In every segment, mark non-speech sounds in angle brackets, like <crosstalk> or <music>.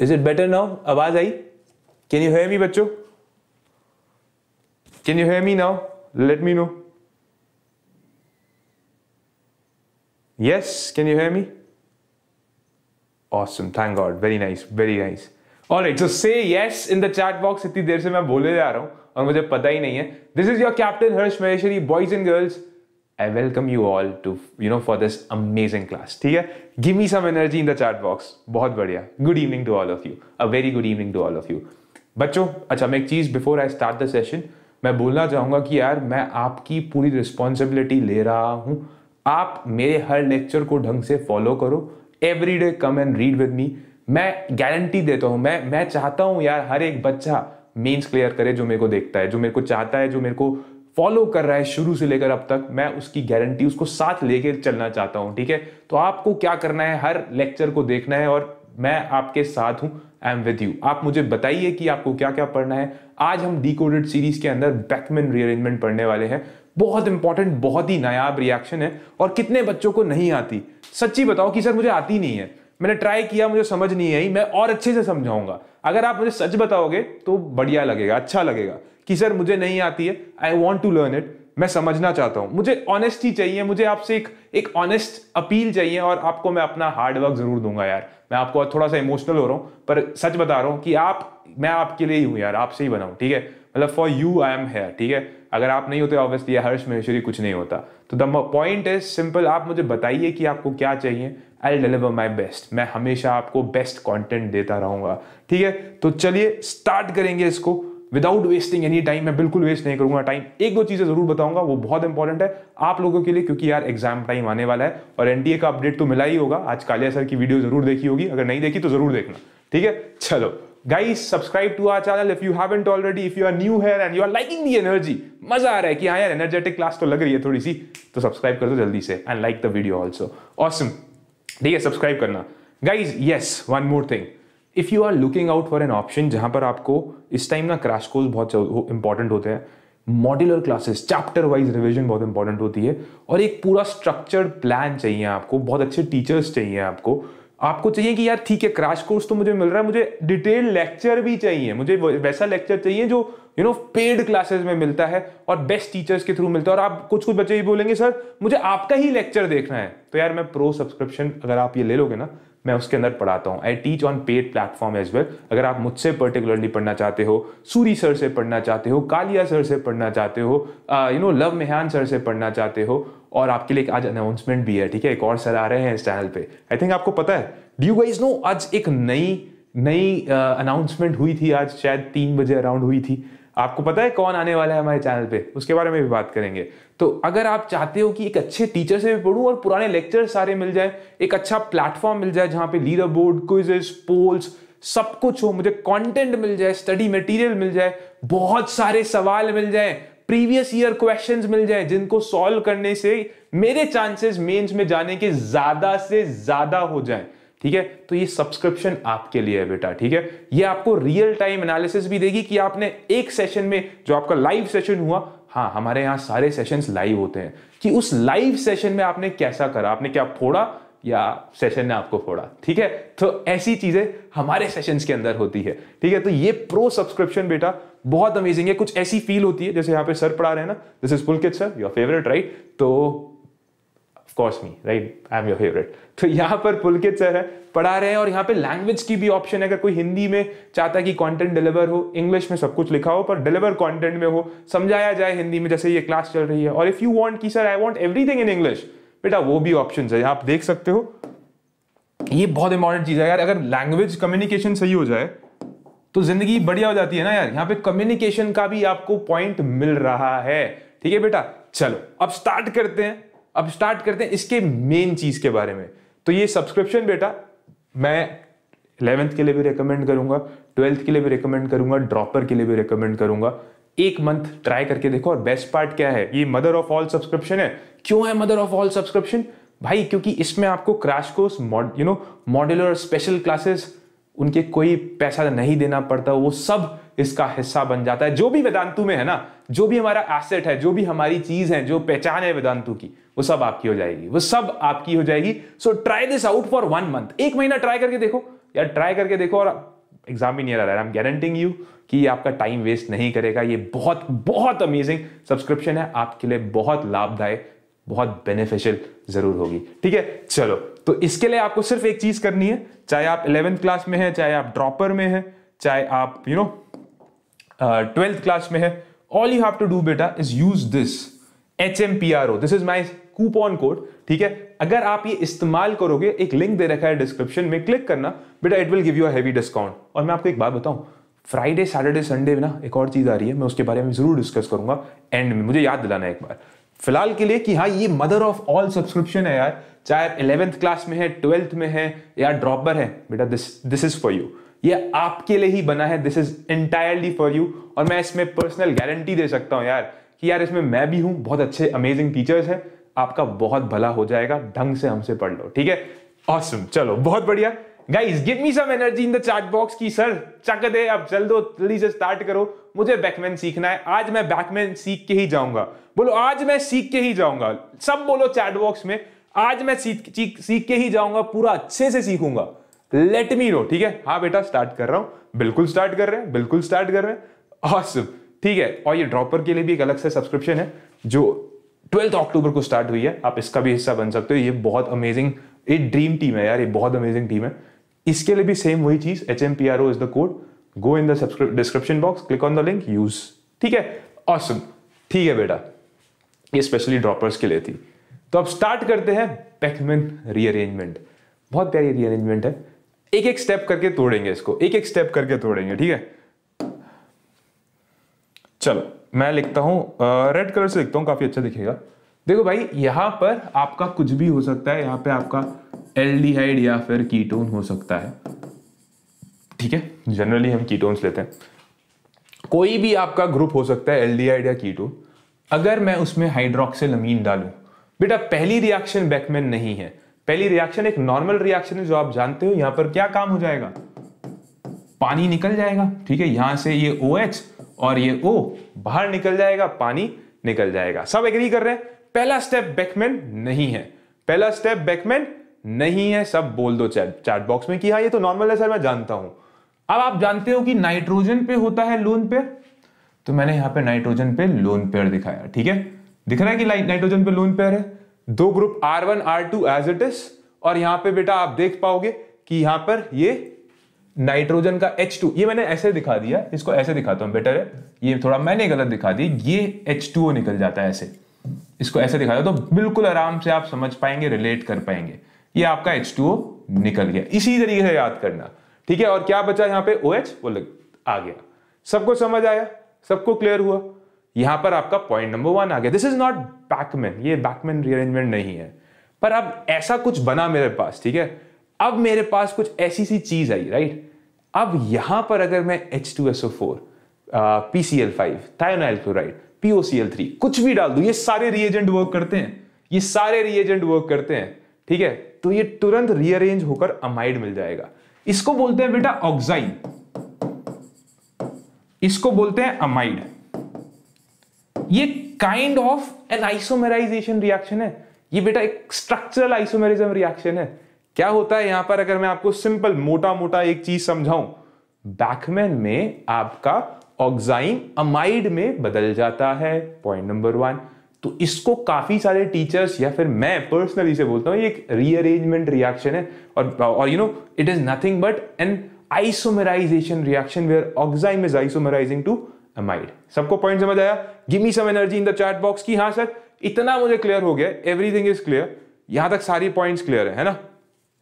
Is it better now आवाज आई can you hear me बच्चों can you hear me now let me know yes can you hear me awesome thank God very nice very nice all right so say yes in the chat box इतनी देर से मैं बोले जा रहा हूं और मुझे पता ही नहीं है this is your captain Harsh Maheshwari boys and girls I welcome you all to you know for this amazing class ठीक है give me some energy in the chat box बहुत बढ़िया good evening to all of you a very good evening to all of you बच्चों अच्छा मैं एक चीज़ before I start the session मैं बोलना चाहूंगा कि यार मैं आपकी पूरी रिस्पॉन्सिबिलिटी ले रहा हूँ आप मेरे हर लेक्चर को ढंग से फॉलो करो every day come and read with me मैं गारंटी देता हूँ मैं मैं चाहता हूँ यार हर एक बच्चा मेंस क्लियर करे जो मेरे को देखता है जो मेरे को चाहता है जो मेरे को फॉलो कर रहा है शुरू से लेकर अब तक मैं उसकी गारंटी उसको साथ लेके चलना चाहता हूं ठीक है तो आपको क्या करना है हर लेक्चर को देखना है और मैं आपके साथ हूँ आई एम विद यू आप मुझे बताइए कि आपको क्या क्या पढ़ना है आज हम डिकोडेड सीरीज के अंदर बैकमैन रीअरेंजमेंट पढ़ने वाले हैं बहुत इंपॉर्टेंट बहुत ही नायाब रिएक्शन है और कितने बच्चों को नहीं आती सच्ची बताओ कि सर मुझे आती नहीं है मैंने ट्राई किया मुझे समझ नहीं आई मैं और अच्छे से समझाऊंगा अगर आप मुझे सच बताओगे तो बढ़िया लगेगा अच्छा लगेगा कि सर मुझे नहीं आती है I want to learn it मैं समझना चाहता हूँ मुझे ऑनेस्टी चाहिए मुझे आपसे एक एक ऑनेस्ट अपील चाहिए और आपको मैं अपना हार्डवर्क जरूर दूंगा यार मैं आपको थोड़ा सा इमोशनल हो रहा हूँ पर सच बता रहा हूँ कि आप मैं आपके लिए ही हूँ यार आपसे ही बनाऊँ ठीक है मतलब for you I am here ठीक है अगर आप नहीं होते ऑब्वियसली हर्ष महेश्वरी कुछ नहीं होता तो द पॉइंट इज सिंपल आप मुझे बताइए कि आपको क्या चाहिए आई डिलीवर माई बेस्ट मैं हमेशा आपको बेस्ट कॉन्टेंट देता रहूंगा ठीक है तो चलिए स्टार्ट करेंगे इसको विदाउट वेस्टिंग एनी टाइम मैं बिल्कुल वेस्ट नहीं करूंगा टाइम एक दो चीज़ें जरूर बताऊंगा वो बहुत इंपॉर्टेंट है आप लोगों के लिए क्योंकि यार एग्जाम टाइम आने वाला है और एनडीए का अपडेट तो मिला ही होगा आज कालिया सर की वीडियो जरूर देखी होगी अगर नहीं देखी तो जरूर देखना ठीक है चलो guys subscribe to our channel if you haven't already if you are new here and you are liking the energy मजा आ रहा है कि हाँ यार एनर्जेटिक क्लास तो लग रही है थोड़ी सी तो सब्सक्राइब कर दो जल्दी से and like the video also awesome ठीक है सब्सक्राइब करना guys yes one more thing if you are looking out for an option जहां पर आपको इस टाइम ना क्रैश कोर्स बहुत इंपॉर्टेंट होते हैं modular classes chapter wise revision बहुत इंपॉर्टेंट होती है और एक पूरा स्ट्रक्चर्ड प्लान चाहिए आपको बहुत अच्छे टीचर्स चाहिए आपको आपको चाहिए कि यार ठीक है क्रैश कोर्स तो मुझे मिल रहा है मुझे डिटेल लेक्चर भी चाहिए मुझे वैसा लेक्चर चाहिए जो यू नो पेड क्लासेस में मिलता है और बेस्ट टीचर्स के थ्रू मिलता है और आप कुछ कुछ बच्चे ही बोलेंगे सर मुझे आपका ही लेक्चर देखना है तो यार मैं प्रो सब्सक्रिप्शन अगर आप ये ले लोगे ना मैं उसके अंदर पढ़ाता हूँ I teach on paid platform as well अगर आप मुझसे पर्टिकुलरली पढ़ना चाहते हो सूरी सर से पढ़ना चाहते हो कालिया सर से पढ़ना चाहते हो you know Lav Mehan sir से पढ़ना चाहते हो और आपके लिए आज अनाउंसमेंट भी है ठीक है एक और सर आ रहे हैं इस चैनल पे आई थिंक आपको पता है डू यू गाइज नो आज एक नई नई अनाउंसमेंट uh, हुई थी आज शायद तीन बजे अराउंड हुई थी आपको पता है कौन आने वाला है हमारे चैनल पे उसके बारे में भी बात करेंगे तो अगर आप चाहते हो कि एक अच्छे टीचर से भी पढ़ूं और पुराने लेक्चर सारे मिल जाए एक अच्छा प्लेटफॉर्म मिल जाए जहां पे लीडर बोर्ड क्विजेस पोल्स सब कुछ हो मुझे कंटेंट मिल जाए स्टडी मटेरियल मिल जाए बहुत सारे सवाल मिल जाए प्रीवियस ईयर क्वेश्चंस मिल जाए जिनको सॉल्व करने से मेरे चांसेस मेंस में जाने के ज्यादा से ज्यादा हो जाए ठीक है तो ये सब्सक्रिप्शन आपके लिए है बेटा ठीक है ये आपको रियल टाइम एनालिसिस भी देगी कि आपने एक सेशन में जो आपका लाइव सेशन हुआ हाँ हमारे यहाँ सारे सेशंस लाइव होते हैं कि उस लाइव सेशन में आपने कैसा करा आपने क्या फोड़ा या सेशन ने आपको फोड़ा ठीक है तो ऐसी चीजें हमारे सेशंस के अंदर होती है ठीक है तो ये प्रो सब्सक्रिप्शन बेटा बहुत अमेजिंग है कुछ ऐसी फील होती है जैसे यहाँ पे सर पढ़ा रहे हैं ना this is Pulkit sir your favourite right तो course me right I am your favourite तो यहाँ पर पुलकित सर है पढ़ा रहे हैं और यहाँ पे लैंग्वेज की भी ऑप्शन है अगर कोई हिंदी में चाहता है कि कंटेंट डिलीवर हो इंग्लिश में सब कुछ लिखा हो पर डिलीवर कंटेंट में हो समझाया जाए हिंदी में जैसे ये क्लास चल रही है और इफ़ यू वांट कि sir I want everything in English बेटा वो भी ऑप्शन है आप देख सकते हो ये बहुत इंपॉर्टेंट चीज़ है यार अगर लैंग्वेज कम्युनिकेशन सही हो जाए तो जिंदगी बढ़िया हो जाती है ना यार यहाँ पे कम्युनिकेशन का भी आपको पॉइंट मिल रहा है ठीक है बेटा चलो अब स्टार्ट करते हैं अब स्टार्ट करते हैं इसके मेन चीज़ के बारे में तो ये सब्सक्रिप्शन बेटा मैं इलेवेंथ के लिए भी रिकमेंड करूंगा ट्वेल्थ के लिए भी रिकमेंड करूंगा ड्रॉपर के लिए भी रिकमेंड करूंगा एक मंथ ट्राई करके देखो और बेस्ट पार्ट क्या है ये मदर ऑफ ऑल सब्सक्रिप्शन है क्यों है मदर ऑफ ऑल सब्सक्रिप्शन भाई क्योंकि इसमें आपको crash course you know modular special classes उनके कोई पैसा नहीं देना पड़ता वो सब इसका हिस्सा बन जाता है जो भी वेदांतु में है ना जो भी हमारा एसेट है जो भी हमारी चीज है जो पहचान है वेदांतु की वो सब आपकी हो जाएगी वो सब आपकी हो जाएगी so try this out for one month एक महीना ट्राई करके देखो यार ट्राई करके देखो और एग्जाम भी नहीं आ रहा है गारंटिंग यू कि ये आपका टाइम वेस्ट नहीं करेगा ये बहुत बहुत अमेजिंग सब्सक्रिप्शन है आपके लिए बहुत लाभदायक बहुत बेनिफिशियल जरूर होगी ठीक है चलो तो इसके लिए आपको सिर्फ एक चीज करनी है चाहे आप इलेवेंथ क्लास में है चाहे आप ड्रॉपर में है चाहे आप यू नो ट्वेल्थ क्लास में है all you have to do बेटा is use this H M P R O this is my coupon code ठीक है अगर आप ये इस्तेमाल करोगे एक लिंक दे रखा है डिस्क्रिप्शन में क्लिक करना बेटा it will give you heavy discount और मैं आपको एक बात बताऊं फ्राइडे सैटरडे संडे में ना एक और चीज आ रही है मैं उसके बारे में जरूर डिस्कस करूंगा एंड में मुझे याद दिलाना एक बार फिलहाल के लिए कि हाँ ये मदर ऑफ ऑल सब्सक्रिप्शन है यार चाहे इलेवेंथ क्लास में है ट्वेल्थ में है या ड्रॉपर है बेटा this this is for you ये आपके लिए ही बना है this is entirely for you और मैं इसमें पर्सनल गारंटी दे सकता हूँ यार कि यार इसमें मैं भी हूँ बहुत अच्छे अमेजिंग टीचर्स हैं आपका बहुत भला हो जाएगा ढंग से हमसे पढ़ लो ठीक है ऑसम चलो बहुत बढ़िया guys give me some energy in the chat box की सर चक दे अब चल दो जल्दी से स्टार्ट करो मुझे बैकमैन सीखना है आज मैं बैकमैन सीख के ही जाऊंगा बोलो आज मैं सीख के ही जाऊंगा सब बोलो चैट बॉक्स में आज मैं सीख सीख के ही जाऊंगा पूरा अच्छे से सीखूंगा लेट मी नो ठीक है हाँ बेटा स्टार्ट कर रहा हूं बिल्कुल स्टार्ट कर रहे हैं बिल्कुल स्टार्ट कर रहे हैं ठीक है और ये ड्रॉपर के लिए भी एक अलग से सब्सक्रिप्शन है जो ट्वेल्थ अक्टूबर को स्टार्ट हुई है आप इसका भी हिस्सा बन सकते हो ये बहुत अमेजिंग ये ड्रीम टीम है यार ये बहुत अमेजिंग टीम है इसके लिए भी सेम वही चीज H M P R O is the code go in the description box click on the link use ठीक है ऑसम ठीक है बेटा ये स्पेशली ड्रॉपर्स के लिए थी तो अब स्टार्ट करते हैं पैकमेन रीअरेंजमेंट बहुत प्यारी रीअरेंजमेंट है एक एक स्टेप करके तोड़ेंगे इसको एक एक स्टेप करके तोड़ेंगे ठीक है चलो मैं लिखता हूं रेड कलर से लिखता हूं काफी अच्छा दिखेगा देखो भाई यहां पर आपका कुछ भी हो सकता है यहां पे आपका एल्डिहाइड या फिर कीटोन हो सकता है ठीक है जनरली हम कीटोन्स लेते हैं कोई भी आपका ग्रुप हो सकता है एल्डिहाइड या कीटोन अगर मैं उसमें हाइड्रोक्सिल अमीन डालूं बेटा पहली रिएक्शन बैकमैन नहीं है पहली रिएक्शन एक नॉर्मल रिएक्शन है जो आप जानते हो यहां पर क्या काम हो जाएगा पानी निकल जाएगा ठीक है यहां से ये ओ OH और ये ओ बाहर निकल जाएगा पानी निकल जाएगा सब एग्री कर रहे हैं पहला स्टेप बैकमैन नहीं है पहला स्टेप बैकमैन नहीं है सब बोल दो चैट चैट बॉक्स में कि हाँ ये तो नॉर्मल है सर मैं जानता हूं अब आप जानते हो कि नाइट्रोजन पे होता है लोन पेयर तो मैंने यहां पे नाइट्रोजन पे लोन पेयर दिखाया ठीक है दिख रहा है कि नाइट्रोजन पे लोन पेयर है दो group R one R two as it is और यहां पे बेटा आप देख पाओगे कि यहां पर ये नाइट्रोजन का H2 ये मैंने ऐसे दिखा दिया इसको ऐसे दिखाता हूं बेटर है ये थोड़ा मैंने गलत दिखा दी ये H2O निकल जाता है ऐसे इसको ऐसे दिखा दिया तो बिल्कुल आराम से आप समझ पाएंगे रिलेट कर पाएंगे ये आपका H2O निकल गया इसी तरीके से याद करना ठीक है और क्या बचा यहाँ पे OH वो लग आ गया सबको समझ आया सबको क्लियर हुआ यहां पर आपका पॉइंट नंबर वन आ गया दिस इज नॉट बैकमैन ये बैकमैन रीअरेंजमेंट नहीं है पर अब ऐसा कुछ बना मेरे पास ठीक है अब मेरे पास कुछ ऐसी सी चीज आई राइट अब यहां पर अगर मैं H two S O four P C L five thionyl chloride POCl three कुछ भी डाल दू ये सारे रिएजेंट वर्क करते हैं ये सारे रिएजेंट वर्क करते हैं ठीक है तो ये तुरंत रीअरेंज होकर अमाइड मिल जाएगा इसको बोलते हैं बेटा ऑक्साइड इसको बोलते हैं अमाइड ये kind of an isomerisation reaction है ये बेटा एक स्ट्रक्चरल आइसोमेरिज्म रिएक्शन है क्या होता है यहां पर अगर मैं आपको सिंपल मोटा मोटा एक चीज समझाऊं बैकमैन में आपका ऑक्साइन अमाइड में बदल जाता है पॉइंट नंबर वन तो इसको काफी सारे टीचर्स या फिर मैं पर्सनली से बोलता हूं ये एक रीअरेंजमेंट रिएक्शन है और और you know it is nothing but an isomerisation reaction where oxime is isomerising to amide सबको पॉइंट समझ आया give me some energy in the chat box की हाँ सर इतना मुझे क्लियर हो गया एवरीथिंग इज क्लियर यहां तक सारी पॉइंट्स क्लियर है, है ना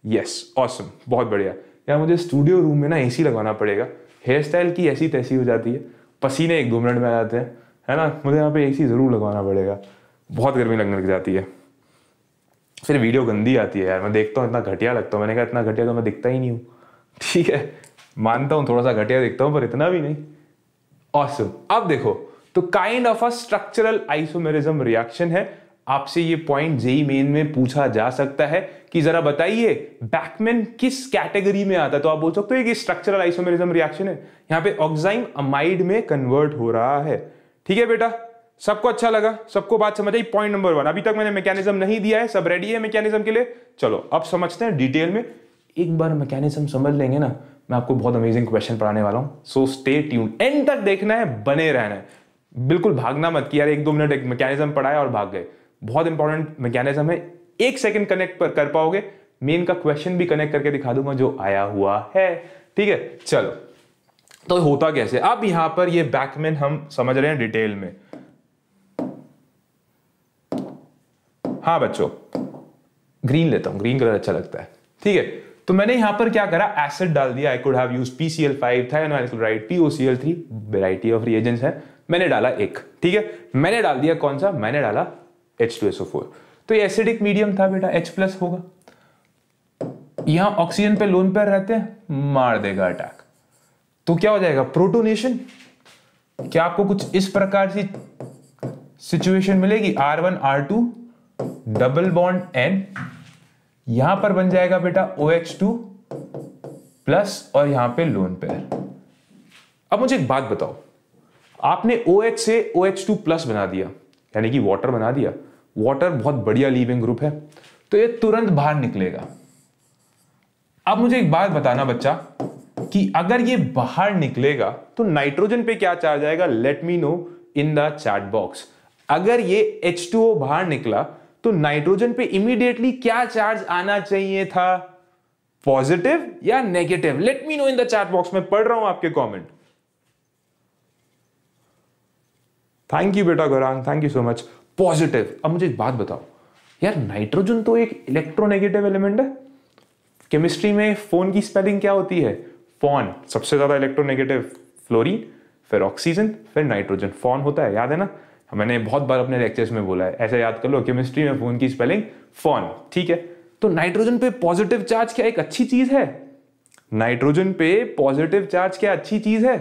यस yes, ऑसम awesome, बहुत बढ़िया यार मुझे स्टूडियो रूम में ना एसी लगवाना पड़ेगा हेयर स्टाइल की ऐसी तैसी हो जाती है पसीने एक दो मिनट में आ जाते हैं है ना मुझे यहाँ पे एसी ज़रूर लगवाना पड़ेगा बहुत गर्मी लगने लग जाती है फिर वीडियो गंदी आती है यार मैं देखता हूँ इतना घटिया लगता हूँ मैंने कहा इतना घटिया तो मैं दिखता ही नहीं हूँ ठीक है मानता हूँ थोड़ा सा घटिया दिखता हूँ पर इतना भी नहीं ऑसम अब देखो तो kind of a structural isomerism reaction है आपसे ये पॉइंट जेई मेन में पूछा जा सकता है कि जरा बताइए बैकमैन किस कैटेगरी में आता है तो आप बोल सकते हो कि स्ट्रक्चरल आइसोमेरिज्म रिएक्शन है यहां पे ऑक्साइम अमाइड में कन्वर्ट हो रहा है ठीक है बेटा सबको अच्छा लगा सबको बात समझ आई पॉइंट नंबर वन अभी तक मैंने मैकेनिज्म नहीं दिया है सब रेडी है मैकेनिज्म के लिए चलो अब समझते हैं डिटेल में एक बार मैकेनिज्म समझ लेंगे ना मैं आपको बहुत अमेजिंग क्वेश्चन पढ़ाने वाला हूँ सो स्टे ट्यून एंड तक देखना है बने रहना है बिल्कुल भागना मत कि यार एक दो मिनट एक मैकेनिज्म पढ़ाया और भाग गए बहुत इंपॉर्टेंट मैकेनिज्म है एक सेकंड कनेक्ट कर पाओगे मेन का क्वेश्चन भी कनेक्ट करके दिखा दूंगा जो आया हुआ है ठीक है चलो तो होता कैसे अब यहां पर ये बैकमेन हम समझ रहे हैं डिटेल में हाँ बच्चों ग्रीन लेता हूं ग्रीन कलर अच्छा लगता है ठीक है तो मैंने यहां पर क्या करा एसिड डाल दिया I could have use PCl5 था and I could write POCl3 variety of reagents है मैंने डाला एक ठीक है मैंने डाल दिया कौन सा मैंने डाला H2SO4 तो ये एसिडिक मीडियम था बेटा H प्लस होगा यहां ऑक्सीजन पे लोन पेयर रहते हैं मार देगा अटैक तो क्या हो जाएगा प्रोटोनेशन क्या आपको कुछ इस प्रकार से सिचुएशन मिलेगी R1 R2 double bond N यहां पर बन जाएगा बेटा ओ एच टू प्लस और यहां पे लोन पेयर अब मुझे एक बात बताओ आपने ओ OH से ओ एच टू प्लस बना दिया यानी कि वाटर बना दिया वाटर बहुत बढ़िया लिविंग ग्रुप है तो ये तुरंत बाहर निकलेगा अब मुझे एक बात बताना बच्चा कि अगर ये बाहर निकलेगा तो नाइट्रोजन पे क्या चार्ज आएगा let me know in the chat box अगर ये H2O बाहर निकला तो नाइट्रोजन पे इमीडिएटली क्या चार्ज आना चाहिए था पॉजिटिव या negative let me know in the chat box में पढ़ रहा हूं आपके कमेंट थैंक यू बेटा Gaurang thank you so much positive अब मुझे एक बात बताओ यार नाइट्रोजन तो एक इलेक्ट्रोनेगेटिव एलिमेंट है केमिस्ट्री में फोन की स्पेलिंग क्या होती है फोन सबसे ज्यादा इलेक्ट्रोनेगेटिव फ्लोरीन फिर ऑक्सीजन फिर नाइट्रोजन फोन होता है याद है ना मैंने बहुत बार अपने लेक्चर्स में बोला है ऐसा याद कर लो केमिस्ट्री में फोन की स्पेलिंग फोन ठीक है तो नाइट्रोजन पे पॉजिटिव चार्ज क्या एक अच्छी चीज है नाइट्रोजन पे पॉजिटिव चार्ज क्या अच्छी चीज है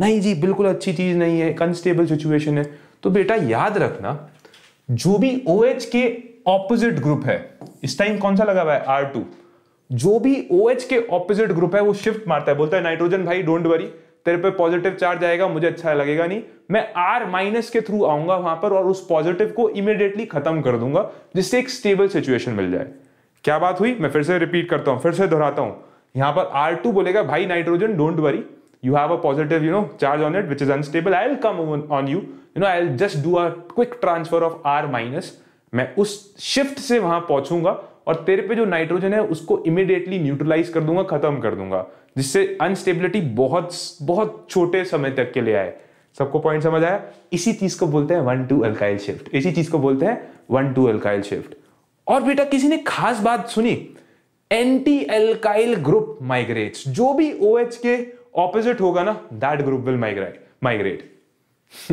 नहीं जी बिल्कुल अच्छी चीज नहीं है एक अनस्टेबल सिचुएशन है तो बेटा याद रखना जो भी ओ OH के ऑपोजिट ग्रुप है इस टाइम कौन सा लगा हुआ है आर टू जो भी ओ OH के ऑपोजिट ग्रुप है वो शिफ्ट मारता है बोलता है नाइट्रोजन भाई डोंट वरी तेरे पे पॉजिटिव चार्ज आएगा मुझे अच्छा लगेगा नहीं मैं आर माइनस के थ्रू आऊंगा वहां पर और उस पॉजिटिव को इमिडिएटली खत्म कर दूंगा जिससे एक स्टेबल सिचुएशन मिल जाए क्या बात हुई मैं फिर से रिपीट करता हूं फिर से दोहराता हूं यहां पर आर टू बोलेगा भाई nitrogen don't worry you have a positive you know charge on it which is unstable I will come on you you know I will just do a quick transfer of R minus मैं उस shift से वहां पहुंचूंगा और तेरे पे जो nitrogen है उसको इमिडिएटली न्यूट्रलाइज कर दूंगा खत्म कर दूंगा जिससे अनस्टेबिलिटी बहुत बहुत छोटे समय तक के लिए आए सबको पॉइंट समझ आया इसी चीज को बोलते हैं वन टू अल्काइल शिफ्ट इसी चीज को बोलते हैं वन टू अल्काइल शिफ्ट और बेटा किसी ने खास बात सुनी एंटी अल्काइल ग्रुप माइग्रेट्स जो भी ओ OH के ऑपोजिट होगा ना that group will migrate migrate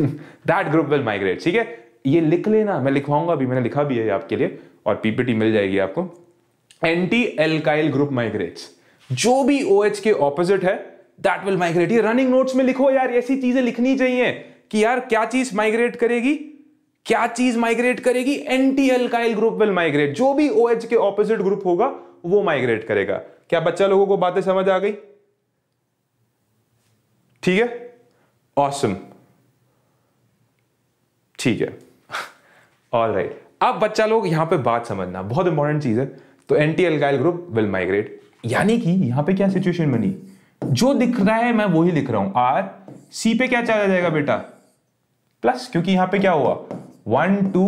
that group will migrate ठीक है ये लिख लेना मैं लिखवाऊंगा अभी मैंने लिखा भी है आपके लिए और पीपीटी मिल जाएगी आपको एंटी एल्काइल ग्रुप माइग्रेट्स जो भी ओ OH के ऑपोजिट है दैट विल माइग्रेट ये रनिंग नोट्स में लिखो यार ऐसी चीजें लिखनी चाहिए कि यार क्या चीज माइग्रेट करेगी क्या चीज माइग्रेट करेगी anti alkyl group will migrate जो भी ओ OH के ऑपोजिट ग्रुप होगा वो माइग्रेट करेगा क्या बच्चा लोगों को बातें समझ आ गई ठीक है ऑसम ठीक है ऑल राइट right. अब बच्चा लोग यहां पे बात समझना बहुत इंपॉर्टेंट चीज है तो anti alkyl group will migrate यानी कि यहां पे क्या सिचुएशन बनी जो दिख रहा है मैं वही लिख रहा हूं आर सी पे क्या चला जाएगा बेटा प्लस क्योंकि यहां पे क्या हुआ one two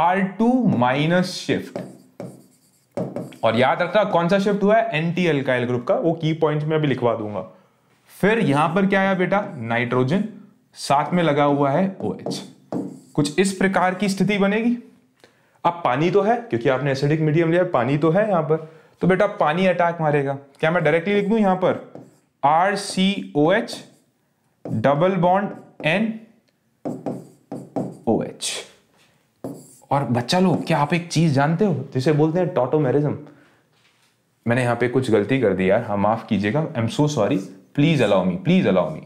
R two minus shift और याद रखना कौन सा शिफ्ट हुआ है एनटी एल्काइल ग्रुप का वो की पॉइंट में अभी लिखवा दूंगा फिर यहां पर क्या आया बेटा नाइट्रोजन साथ में लगा हुआ है ओ OH. कुछ इस प्रकार की स्थिति बनेगी अब पानी तो है क्योंकि आपने एसिडिक मीडियम लिया पानी तो है यहां पर तो बेटा पानी अटैक मारेगा क्या मैं डायरेक्टली लिख दू यहां पर R C O H double bond N O H और बच्चा लोग क्या आप एक चीज जानते हो जिसे बोलते हैं टोटोमेरिज्म मैंने यहां पे कुछ गलती कर दी यार हाँ माफ कीजिएगा I am so sorry please allow me please allow me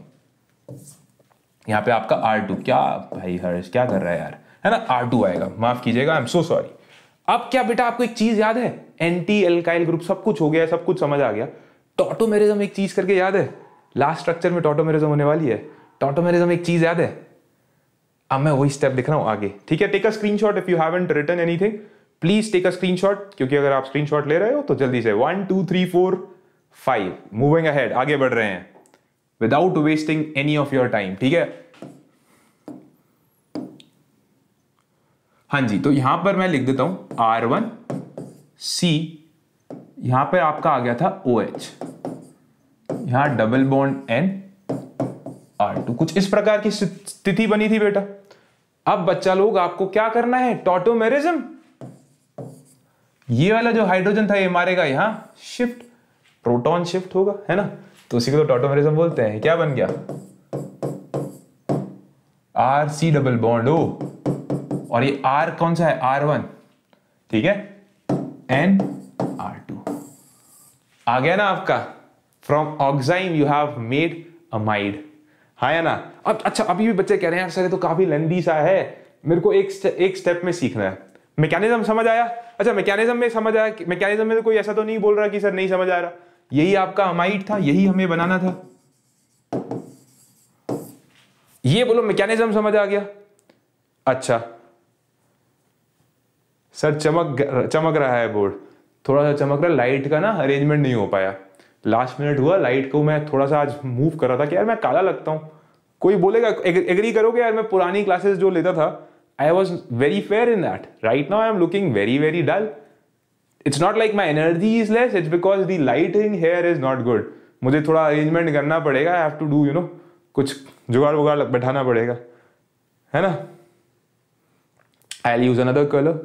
यहाँ पे आपका आर टू क्या भाई हर्ष क्या कर रहा है यार है ना आर टू आएगा माफ कीजिएगा आई एम सो सॉरी अब क्या बेटा आपको एक चीज याद है एंटी एल्काइल ग्रुप सब कुछ हो गया सब कुछ समझ आ गया टोटोमेरिज्म एक चीज करके याद है लास्ट स्ट्रक्चर में टोटोमेरिज्म होने वाली है टोटोमेरिज्म एक चीज याद है अब मैं वही स्टेप दिख रहा हूं आगे ठीक है take a shot if you haven't written anything please take a shot क्योंकि अगर आप स्क्रीन शॉट ले रहे हो तो जल्दी से one two three four five moving ahead आगे बढ़ रहे हैं without wasting any of your time ठीक है हाँ जी तो यहां पर मैं लिख देता हूं आर वन सी यहां पर आपका आ गया था ओ एच यहां double bond N R two कुछ इस प्रकार की स्थिति बनी थी बेटा अब बच्चा लोग आपको क्या करना है टोटोमेरिज्म ये वाला जो हाइड्रोजन था ये मारेगा यहां शिफ्ट प्रोटॉन शिफ्ट होगा है ना तो उसी को तो टोटोमेरिज्म बोलते हैं क्या बन गया R C double bond O और ये आर कौन सा है आर वन ठीक है एन आर टू आ गया ना आपका from oxime you have made amide हाँ या ना अब अच्छा अभी भी बच्चे कह रहे हैं यार सर ये तो काफी लेंदी सा है मेरे को एक एक स्टेप में सीखना है मैकेनिज्म समझ आया अच्छा मैकेनिज्म में समझ आया मैकेनिज्म में तो कोई ऐसा तो नहीं बोल रहा कि सर नहीं समझ आ रहा यही आपका अमाइड था यही हमें बनाना था ये बोलो मैकेनिज्म समझ आ गया अच्छा सर चमक चमक रहा है बोर्ड थोड़ा सा चमक रहा है लाइट का ना अरेंजमेंट नहीं हो पाया लास्ट मिनट हुआ लाइट को मैं थोड़ा सा आज मूव कर रहा था कि यार मैं काला लगता हूँ कोई बोलेगा एग्री करोगे यार मैं पुरानी क्लासेस जो लेता था I was very fair in that right now I am looking very very dull it's not like my energy is less it's because the light in here is not good मुझे थोड़ा arrangement करना पड़ेगा I have to do you know कुछ जुगाड़ वुगाड़ बैठाना पड़ेगा है ना I'll use another colour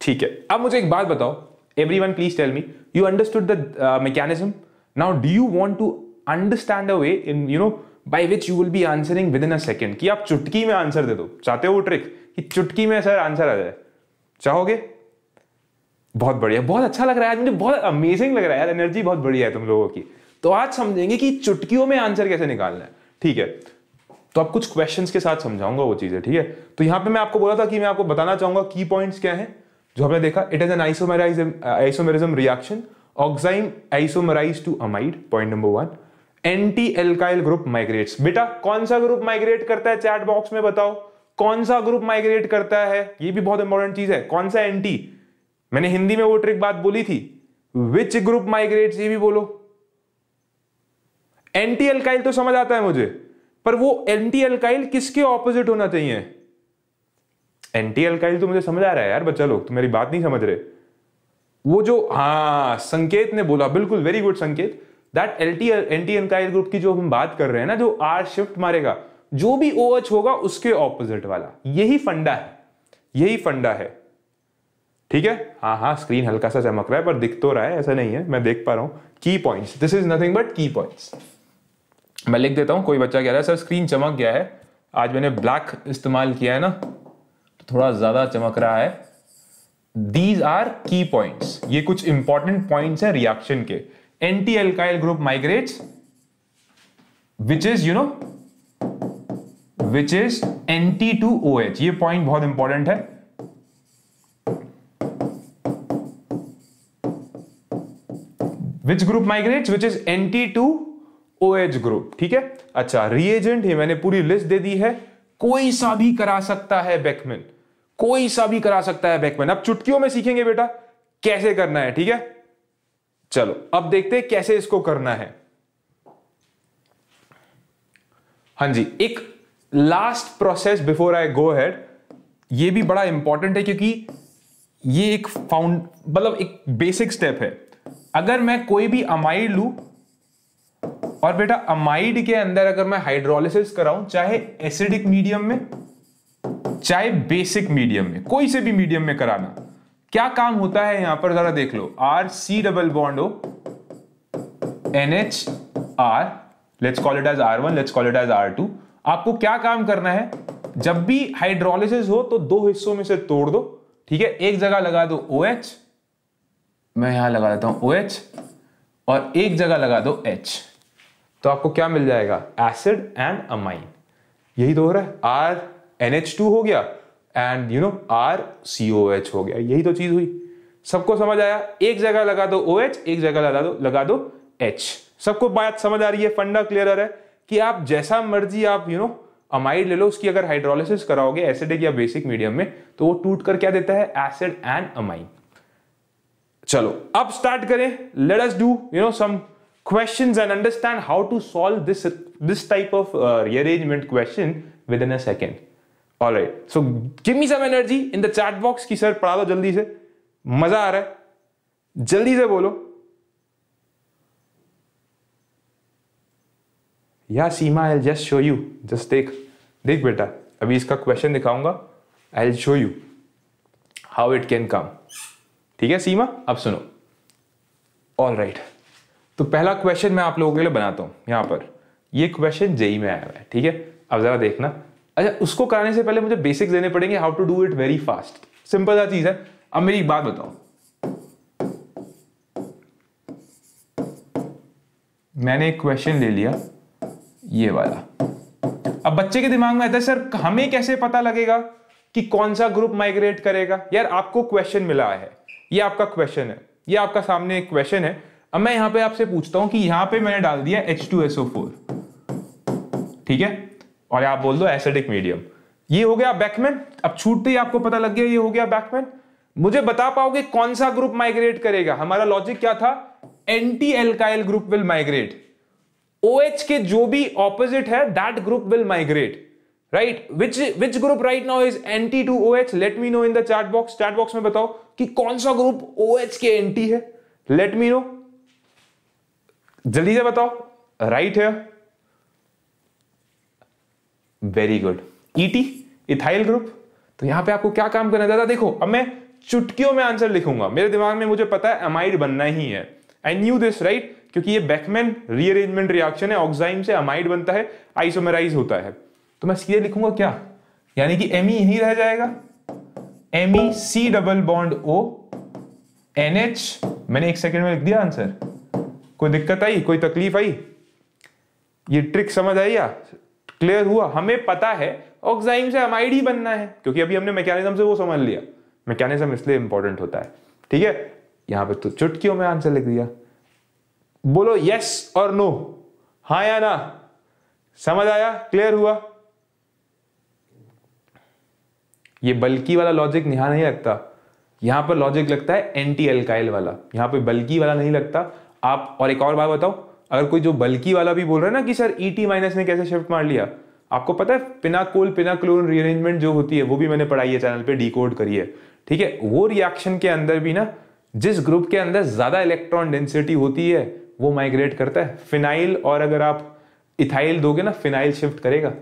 ठीक है अब मुझे एक बात बताओ every one please tell me you understood the mechanism now do you want to understand a way in you know by which you will be answering within a second कि आप चुटकी में आंसर दे दो चाहते हो वो trick कि चुटकी में सर आंसर आ जाए चाहोगे बहुत बढ़िया बहुत अच्छा लग रहा है आज मुझे बहुत अमेजिंग लग रहा है यार एनर्जी बहुत बढ़िया है तुम लोगों की तो आज समझेंगे कि चुटकियों में आंसर कैसे निकालना है ठीक है तो आप कुछ क्वेश्चंस के साथ समझाऊंगा वो चीजें ठीक है तो यहां पे मैं आपको बोला था कि मैं आपको बताना चाहूंगा की पॉइंट्स क्या है जो हमने देखा it is an isomerise isomerism reaction oxime isomerise to amide point number one anti alkyl group migrates बेटा कौन सा ग्रुप माइग्रेट करता है चैट बॉक्स में बताओ कौन सा ग्रुप माइग्रेट करता है ये भी बहुत इंपॉर्टेंट चीज है कौन सा एंटी मैंने हिंदी में वो ट्रिक बात बोली थी विच ग्रुप माइग्रेट ये भी बोलो एंटी एल्काइल तो समझ आता है मुझे पर वो एंटी एल्काइल किसके ऑपोजिट होना चाहिए एंटी अल्काइल तो मुझे समझ आ रहा है यार बच्चा लोग तो मेरी बात नहीं समझ रहे वो जो हाँ संकेत ने बोला बिल्कुल very good Sanket that L T anti alkyl group की जो हम बात कर रहे हैं ना जो आर शिफ्ट मारेगा जो भी ओ OH होगा उसके ऑपोजिट वाला यही फंडा है यही फंडा है ठीक है हाँ हाँ स्क्रीन हल्का सा चमक रहा है पर दिख तो रहा है ऐसा नहीं है मैं देख पा रहा हूँ key points this is nothing but key points मैं लिख देता हूं कोई बच्चा कह रहा है सर स्क्रीन चमक गया है आज मैंने ब्लैक इस्तेमाल किया है ना थोड़ा ज्यादा चमक रहा है दीज आर की पॉइंट्स ये कुछ इंपॉर्टेंट पॉइंट्स है रिएक्शन के anti alkyl group migrates which is you know which is anti to O H ये पॉइंट बहुत इंपॉर्टेंट है which group migrate which is anti to O H group ठीक है अच्छा रिएजेंट ये मैंने पूरी लिस्ट दे दी है कोई सा भी करा सकता है बैकमैन कोई सा भी करा सकता है बैकमैन अब चुटकियों में सीखेंगे बेटा कैसे करना है ठीक है चलो अब देखते हैं कैसे इसको करना है हां जी एक last process before I go ahead ये भी बड़ा इंपॉर्टेंट है क्योंकि ये एक फाउंड मतलब एक बेसिक स्टेप है अगर मैं कोई भी अमाइड लू और बेटा अमाइड के अंदर अगर मैं हाइड्रोलिसिस कराऊं चाहे एसिडिक मीडियम में चाहे बेसिक मीडियम में कोई से भी मीडियम में कराना क्या काम होता है यहां पर जरा देख लो R C double bond O N H R let's call it as R one let's call it as R two आपको क्या काम करना है जब भी हाइड्रोलिसिस हो तो दो हिस्सों में से तोड़ दो ठीक है एक जगह लगा दो ओ OH, एच मैं यहां लगा देता हूं ओ OH, एच और एक जगह लगा दो एच तो आपको क्या मिल जाएगा एसिड एंड अमाइन यही तो हो रहा है आर एन हो गया and you know R C O H हो गया यही तो चीज हुई सबको समझ आया एक जगह लगा दो ओ OH, एक जगह लगा दो लगा दो H सबको बात समझ आ रही है फंडा क्लियर है कि आप जैसा मर्जी आप यू नो अमाइड ले लो उसकी अगर हाइड्रोलिसिस कराओगे एसिडिक या बेसिक मीडियम में तो वो टूट कर क्या देता है एसिड एंड अमाइन चलो अब स्टार्ट करें let us do you know some questions and understand how to solve this this type of uh, question within a second all right so give me some energy in the chat box की sir पढ़ा दो जल्दी से मजा आ रहा है जल्दी से बोलो या Seema I just show you just देख देख बेटा अभी इसका क्वेश्चन दिखाऊंगा I show you how it can come ठीक है सीमा अब सुनो ऑल राइट right. तो पहला क्वेश्चन मैं आप लोगों के लिए बनाता हूं यहां पर ये क्वेश्चन जेई में आया हुआ है ठीक है अब ज़रा देखना अच्छा उसको कराने से पहले मुझे बेसिक्स देने पड़ेंगे how to do it very fast simple सा चीज है अब मेरी एक बात बताओ मैंने एक क्वेश्चन ले लिया ये वाला अब बच्चे के दिमाग में आता है सर हमें कैसे पता लगेगा कि कौन सा ग्रुप माइग्रेट करेगा यार आपको क्वेश्चन मिला है ये आपका क्वेश्चन है ये आपका सामने एक क्वेश्चन है अब मैं यहां पे आपसे पूछता हूं कि यहां पे मैंने डाल दिया H2SO4 ठीक है और आप बोल दो एसिडिक मीडियम ये हो गया बैकमैन अब छूटते ही आपको पता लग गया ये हो गया बैकमैन मुझे बता पाओगे कौन सा ग्रुप माइग्रेट करेगा हमारा लॉजिक क्या था anti alkyl group will migrate OH के जो भी ऑपोजिट है that group will migrate right which which group right now is anti to O H let me know in the chat box chat box में बताओ कि कौन सा group O H के एंटी है लेट मी नो जल्दी से बताओ राइट right है very good ET ethyl group तो यहां पे आपको क्या काम करना ज्यादा देखो अब मैं चुटकियों में आंसर लिखूंगा मेरे दिमाग में मुझे पता है अमाइड बनना ही है आई न्यू दिस राइट क्योंकि ये बैकमैन रीअरेंजमेंट रिएक्शन है ऑक्साइम से अमाइड बनता है आइसोमेराइज होता है तो मैं सीधे लिखूंगा क्या यानी कि एम ई e यही रह जाएगा M E C double bond O N H मैंने एक सेकेंड में लिख दिया आंसर कोई दिक्कत आई कोई तकलीफ आई ये ट्रिक समझ आई या क्लियर हुआ हमें पता है ऑक्साइम से अमाइड बनना है क्योंकि अभी हमने मैकेनिज्म से वो समझ लिया मैकेनिज्म इसलिए इंपॉर्टेंट होता है ठीक है यहां पे तो चुटकियों में आंसर लिख दिया बोलो यस और नो हाँ या ना समझ आया क्लियर हुआ ये बल्कि वाला लॉजिक यहां नहीं लगता यहां पर लॉजिक लगता है एंटी एल्काइल वाला यहां पर बल्कि वाला नहीं लगता आप और एक और बात बताओ अगर कोई जो बल्कि वाला भी बोल रहा है ना कि सर ई टी माइनस ने कैसे शिफ्ट मार लिया आपको पता है पिनाकोल पिनाक्लोन रीअरेंजमेंट जो होती है वो भी मैंने पढ़ाई है चैनल पे डीकोड करी है ठीक है वो रिएक्शन के अंदर भी ना जिस ग्रुप के अंदर ज़्यादा इलेक्ट्रॉन डेंसिटी होती है वो माइग्रेट करता है फिनाइल और अगर आप इथाइल दोगे ना फिनाइल शिफ्ट करेगा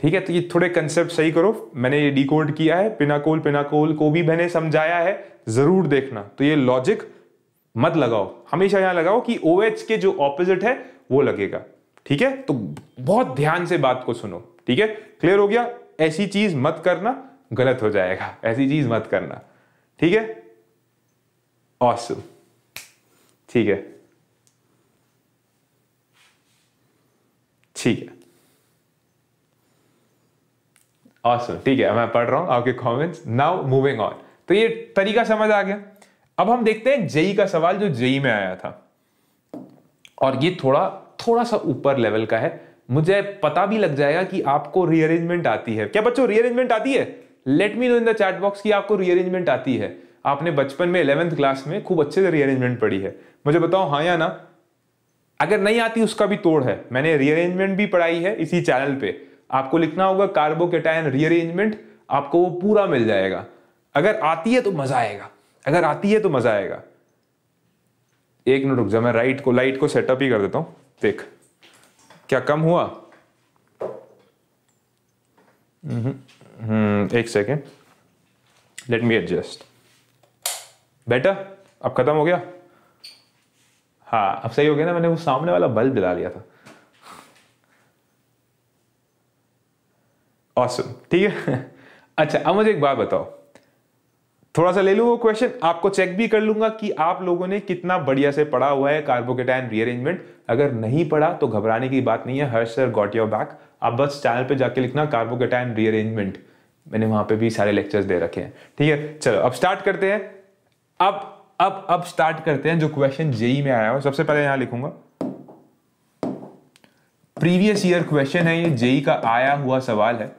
ठीक है तो ये थोड़े कंसेप्ट सही करो मैंने ये डिकोड किया है पिनाकोल पिनाकोल को भी मैंने समझाया है ज़रूर देखना तो ये लॉजिक मत लगाओ हमेशा यहां लगाओ कि ओ OH के जो ऑपोजिट है वो लगेगा ठीक है तो बहुत ध्यान से बात को सुनो ठीक है क्लियर हो गया ऐसी चीज मत करना गलत हो जाएगा ऐसी चीज मत करना ठीक है ऑसम ठीक है ठीक है ऑसम ठीक है मैं पढ़ रहा हूं आपके कमेंट्स नाउ मूविंग ऑन तो ये तरीका समझ आ गया अब हम देखते हैं जेई का सवाल जो जेई में आया था और ये थोड़ा थोड़ा सा ऊपर लेवल का है मुझे पता भी लग जाएगा कि आपको रीअरेंजमेंट आती है क्या बच्चों रीअरेंजमेंट आती है let me know in the chat box कि आपको रीअरेंजमेंट आती है आपने बचपन में इलेवेंथ क्लास में खूब अच्छे से रीअरेंजमेंट पढ़ी है मुझे बताओ हाँ या ना अगर नहीं आती उसका भी तोड़ है मैंने रीअरेंजमेंट भी पढ़ाई है इसी चैनल पे आपको लिखना होगा कार्बोकेटाइन रीअरेंजमेंट आपको वो पूरा मिल जाएगा अगर आती है तो मजा आएगा अगर आती है तो मजा आएगा एक मिनट रुक जा मैं राइट को लाइट को सेटअप ही कर देता हूं देख क्या कम हुआ हम्म, हम्म एक second let me adjust better अब खत्म हो गया हाँ अब सही हो गया ना मैंने वो सामने वाला बल्ब जला लिया था ऑसम ठीक है <laughs> अच्छा अब मुझे एक बात बताओ थोड़ा सा ले लूँ वो क्वेश्चन आपको चेक भी कर लूंगा कि आप लोगों ने कितना बढ़िया से पढ़ा हुआ है कार्बोकेटाइन रीअरेंजमेंट अगर नहीं पढ़ा तो घबराने की बात नहीं है Harsh sir got your back आप बस चैनल पे जाके लिखना कार्बोकेटाइन रीअरेंजमेंट मैंने वहां पे भी सारे लेक्चर्स दे रखे हैं ठीक है चलो अब स्टार्ट करते हैं अब अब अब स्टार्ट करते हैं जो क्वेश्चन जेई e में आया हो सबसे पहले यहां लिखूंगा प्रीवियस ईयर क्वेश्चन है ये जेई e का आया हुआ सवाल है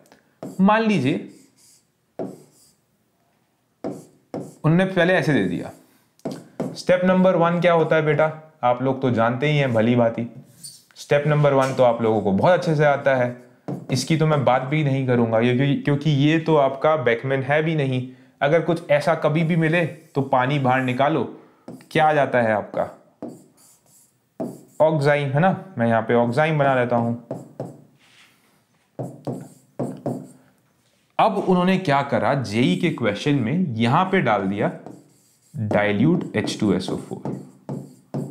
मान लीजिए उनने पहले ऐसे दे दिया स्टेप नंबर वन क्या होता है बेटा आप लोग तो जानते ही हैं भली भांति स्टेप नंबर वन तो आप लोगों को बहुत अच्छे से आता है इसकी तो मैं बात भी नहीं करूंगा क्योंकि क्योंकि ये तो आपका बैकमैन है भी नहीं अगर कुछ ऐसा कभी भी मिले तो पानी बाहर निकालो क्या आ जाता है आपका ऑक्साइम है ना मैं यहां पे ऑक्साइम बना लेता हूं अब उन्होंने क्या करा जेई e के क्वेश्चन में यहां पे डाल दिया dilute H two S O four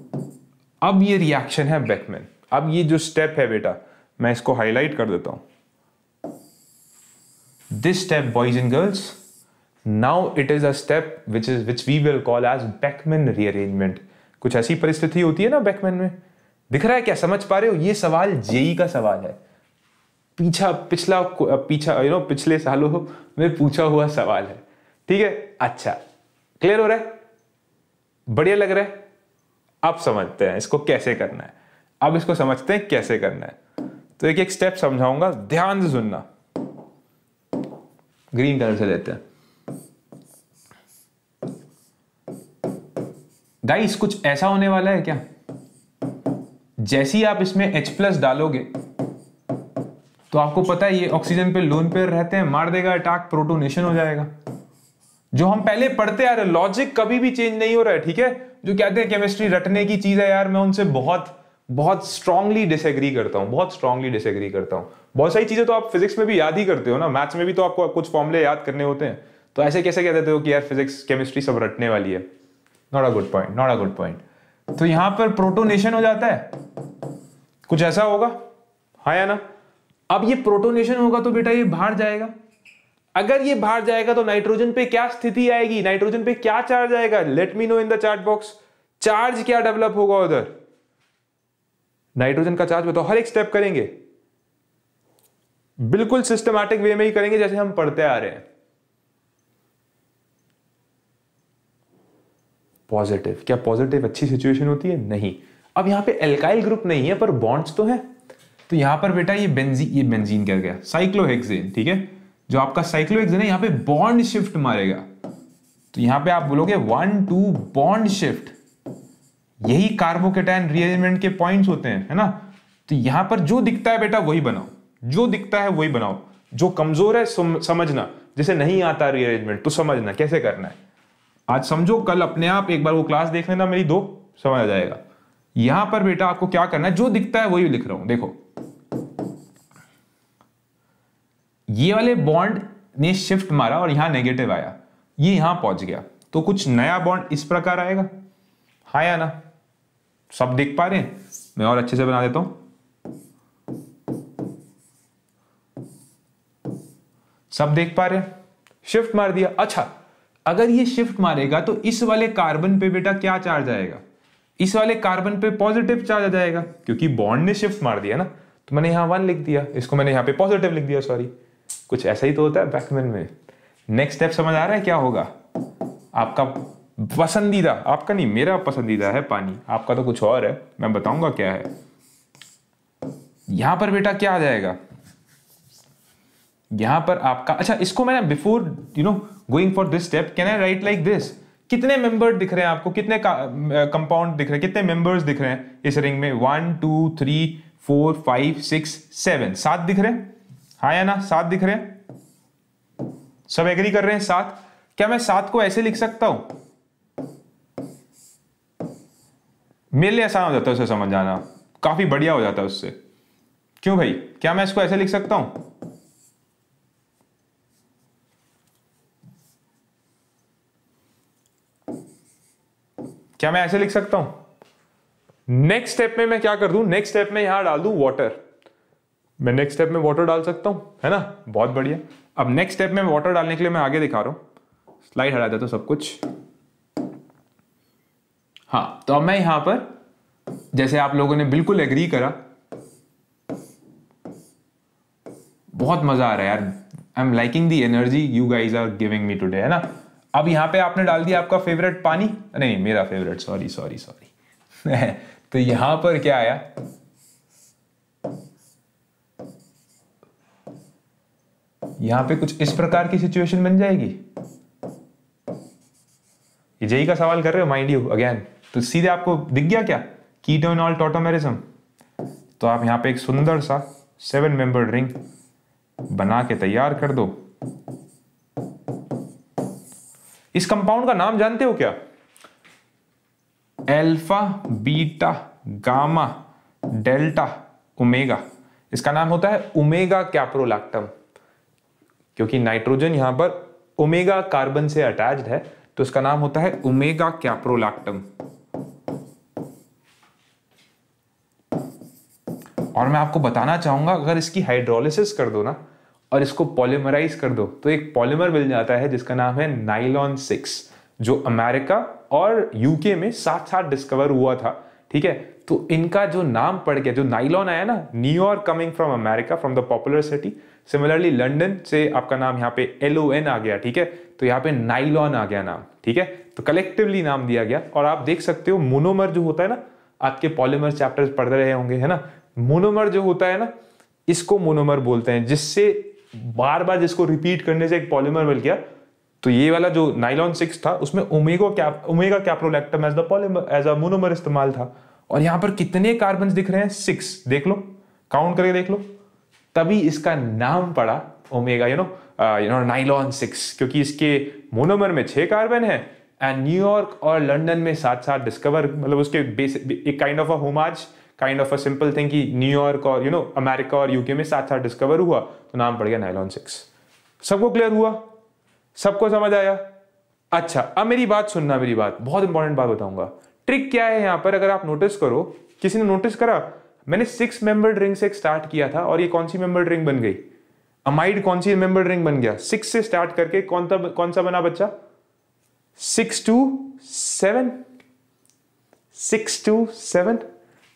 अब ये रिएक्शन है बेकमैन अब ये जो स्टेप है बेटा मैं इसको हाईलाइट कर देता हूं this step boys and girls now it is a step which is which we will call as Beckmann rearrangement कुछ ऐसी परिस्थिति होती है ना बैकमैन में दिख रहा है क्या समझ पा रहे हो ये सवाल जेई e का सवाल है पीछा पिछला पीछा यू नो पिछले सालों में पूछा हुआ सवाल है ठीक है अच्छा क्लियर हो रहा है बढ़िया लग रहा है अब समझते हैं इसको कैसे करना है अब इसको समझते हैं कैसे करना है तो एक एक स्टेप समझाऊंगा ध्यान से सुनना ग्रीन कलर से लेते हैं गाइस कुछ ऐसा होने वाला है क्या जैसी आप इसमें H प्लस डालोगे तो आपको पता है ये ऑक्सीजन तो पे लोन पेयर रहते हैं मार देगा अटैक प्रोटोनेशन हो जाएगा जो हम पहले पढ़ते आ रहे लॉजिक कभी भी चेंज नहीं हो रहा है ठीक है जो कहते हैं केमिस्ट्री रटने की चीज है यार मैं उनसे बहुत बहुत स्ट्रांगली डिसएग्री करता हूं बहुत स्ट्रांगली डिसएग्री करता हूं बहुत सारी चीजें तो आप फिजिक्स में भी याद ही करते हो ना मैथ्स में भी तो आपको कुछ फॉर्मुले याद करने होते हैं तो ऐसे कैसे कह देते हो कि यार फिजिक्स केमिस्ट्री सब रटने वाली है not a good point not a good point तो यहां पर प्रोटोनेशन हो जाता है कुछ ऐसा होगा हाँ या ना अब ये प्रोटोनेशन होगा तो बेटा ये बाहर जाएगा अगर ये बाहर जाएगा तो नाइट्रोजन पे क्या स्थिति आएगी नाइट्रोजन पे क्या चार्ज आएगा let me know in the chart box charge क्या डेवलप होगा उधर नाइट्रोजन का चार्ज बताओ तो हर एक स्टेप करेंगे बिल्कुल सिस्टमैटिक वे में ही करेंगे जैसे हम पढ़ते आ रहे हैं पॉजिटिव क्या पॉजिटिव अच्छी सिचुएशन होती है नहीं अब यहां पे एल्काइल ग्रुप नहीं है पर बॉन्ड्स तो हैं तो यहां पर बेटा ये बेंजी ये बेंजीन क्या गया साइक्लोहेक्सेन ठीक है जो आपका साइक्लोहेक्सेन है यहां पे बॉन्ड शिफ्ट मारेगा तो यहां पे आप बोलोगे वन टू बॉन्ड शिफ्ट यही कार्बोकेटाइन रिअरेंजमेंट के पॉइंट्स होते हैं है ना तो यहां पर जो दिखता है बेटा वही बनाओ जो दिखता है वही बनाओ जो कमजोर है समझना जिसे नहीं आता रिअरेंजमेंट तो समझना कैसे करना है आज समझो कल अपने आप एक बार वो क्लास देख लेना मेरी दो समझ आ जाएगा यहां पर बेटा आपको क्या करना है जो दिखता है वही लिख रहा हूं देखो ये वाले बॉन्ड ने शिफ्ट मारा और यहां नेगेटिव आया ये यहां पहुंच गया तो कुछ नया बॉन्ड इस प्रकार आएगा हा या ना सब देख पा रहे हैं मैं और अच्छे से बना देता हूं सब देख पा रहे हैं शिफ्ट मार दिया अच्छा अगर ये शिफ्ट मारेगा तो इस वाले कार्बन पे बेटा क्या चार्ज आएगा इस वाले कार्बन पे पॉजिटिव चार्ज आ जाएगा क्योंकि बॉन्ड ने शिफ्ट मार दिया ना तो मैंने यहां वन लिख दिया इसको मैंने यहां पे पॉजिटिव लिख दिया सॉरी कुछ ऐसा ही तो होता है बैकमैन में नेक्स्ट स्टेप समझ आ रहा है क्या होगा आपका पसंदीदा आपका नहीं मेरा पसंदीदा है पानी आपका तो कुछ और है मैं बताऊंगा क्या है यहां पर बेटा क्या आ जाएगा यहां पर आपका अच्छा इसको मैंने before you know going for this step can I write like this कितने मेंबर दिख रहे हैं आपको कितने कंपाउंड दिख रहे हैं कितने मेंबर्स दिख रहे हैं इस रिंग में one two three four five six seven सात दिख रहे हैं हाँ या ना सात दिख रहे हैं सब एग्री कर रहे हैं सात क्या मैं सात को ऐसे लिख सकता हूं मेरे लिए आसान हो जाता है उसे समझ आना काफी बढ़िया हो जाता है उससे क्यों भाई क्या मैं इसको ऐसे लिख सकता हूं क्या मैं ऐसे लिख सकता हूं नेक्स्ट स्टेप में मैं क्या कर दू नेक्स्ट स्टेप में यहां डाल दू वॉटर मैं नेक्स्ट स्टेप में वाटर डाल सकता हूँ है ना बहुत बढ़िया अब नेक्स्ट स्टेप में वाटर डालने के लिए मैं आगे दिखा रहा हूँ स्लाइड हटा देता तो हूँ सब कुछ हाँ तो अब मैं यहाँ पर जैसे आप लोगों ने बिल्कुल एग्री करा बहुत मजा आ रहा है यार I am liking the energy you guys are giving me today है ना अब यहाँ पे आपने डाल दिया आपका फेवरेट पानी नहीं मेरा फेवरेट सॉरी सॉरी सॉरी तो यहाँ पर क्या आया यहां पे कुछ इस प्रकार की सिचुएशन बन जाएगी ये जेई का सवाल कर रहे हो माइंड यू अगेन तो सीधे आपको दिख गया क्या कीटोनॉल टोटोमेरिज्म तो आप यहां पे एक सुंदर सा सेवन मेंबर रिंग बना के तैयार कर दो इस कंपाउंड का नाम जानते हो क्या alpha beta gamma delta omega इसका नाम होता है उमेगा कैप्रोलैक्टम क्योंकि नाइट्रोजन यहां पर ओमेगा कार्बन से अटैच्ड है तो इसका नाम होता है ओमेगा कैप्रोलैक्टम और मैं आपको बताना चाहूंगा अगर इसकी हाइड्रोलिसिस कर दो ना और इसको पॉलीमराइज कर दो तो एक पॉलीमर मिल जाता है जिसका नाम है नाइलॉन सिक्स जो अमेरिका और यूके में साथ साथ डिस्कवर हुआ था ठीक है तो इनका जो नाम पड़ गया जो नाइलॉन आया ना New York coming from America from the popular city similarly London से आपका नाम यहाँ पे एल ओ एन आ गया ठीक है तो यहाँ पे नाइलॉन आ गया नाम ठीक है तो कलेक्टिवली नाम दिया गया और आप देख सकते हो मोनोमर जो होता है ना आपके पॉलीमर चैप्टर पढ़ रहे होंगे है ना मोनोमर जो होता है ना इसको मोनोमर बोलते हैं जिससे बार बार जिसको रिपीट करने से एक पॉलीमर मिल गया तो ये वाला जो नाइलॉन सिक्स था उसमें ओमेगो क्या omega caprolactam as the polymer as a monomer इस्तेमाल था और यहाँ पर कितने कार्बन दिख रहे हैं सिक्स देख लो काउंट करके देख लो तभी इसका नाम पड़ा omega you know you know nylon six क्योंकि इसके मोनोमर में छः कार्बन है एंड न्यूयॉर्क और लंदन में साथ साथ डिस्कवर मतलब उसके बेस एक kind of a homage kind of a simple thing कि न्यूयॉर्क और यू नो अमेरिका और यूके में साथ साथ डिस्कवर हुआ तो नाम पड़ गया नाइलॉन सिक्स सबको क्लियर हुआ सबको समझ आया अच्छा अब मेरी बात सुनना मेरी बात बहुत इंपॉर्टेंट बात बताऊंगा ट्रिक क्या है यहां पर अगर आप नोटिस करो किसी ने नोटिस करा मैंने सिक्स मेंबर्ड रिंग से स्टार्ट किया था और ये कौन सी मेंबर्ड रिंग बन गई अमाइड कौन सी मेंबर्ड रिंग बन गया सिक्स से स्टार्ट करके कौन सा कौन सा बना बच्चा six two seven six two seven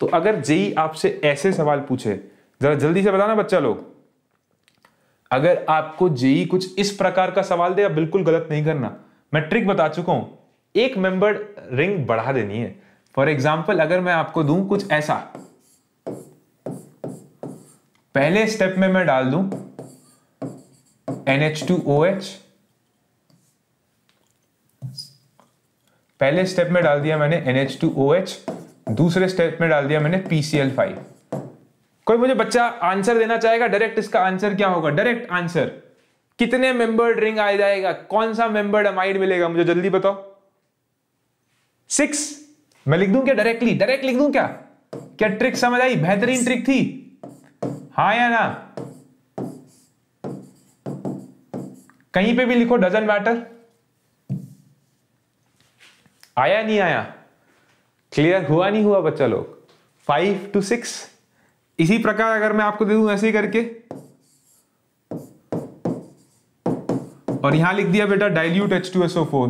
तो अगर जेई आपसे ऐसे सवाल पूछे जरा जल्दी से बताना बच्चा लोग अगर आपको जेई कुछ इस प्रकार का सवाल दे आप बिल्कुल गलत नहीं करना मैं ट्रिक बता चुका हूं एक मेंबर्ड रिंग बढ़ा देनी है फॉर एग्जाम्पल अगर मैं आपको दूं कुछ ऐसा पहले स्टेप में मैं डाल दूं NH2OH पहले स्टेप में डाल दिया मैंने NH2OH दूसरे स्टेप में डाल दिया मैंने PCl5 कोई मुझे बच्चा आंसर देना चाहेगा डायरेक्ट इसका आंसर क्या होगा डायरेक्ट आंसर कितने मेंबर्ड रिंग आ जाएगा कौन सा मेंबर्ड अमाइड मिलेगा मुझे जल्दी बताओ सिक्स मैं लिख दूं क्या डायरेक्टली डायरेक्ट लिख दूं क्या क्या ट्रिक समझ आई बेहतरीन ट्रिक थी हाँ या ना कहीं पे भी लिखो डजन मैटर आया नहीं आया क्लियर हुआ नहीं हुआ बच्चा लोग फाइव टू सिक्स इसी प्रकार अगर मैं आपको दे दू ऐसे ही करके और यहां लिख दिया बेटा dilute H two S O four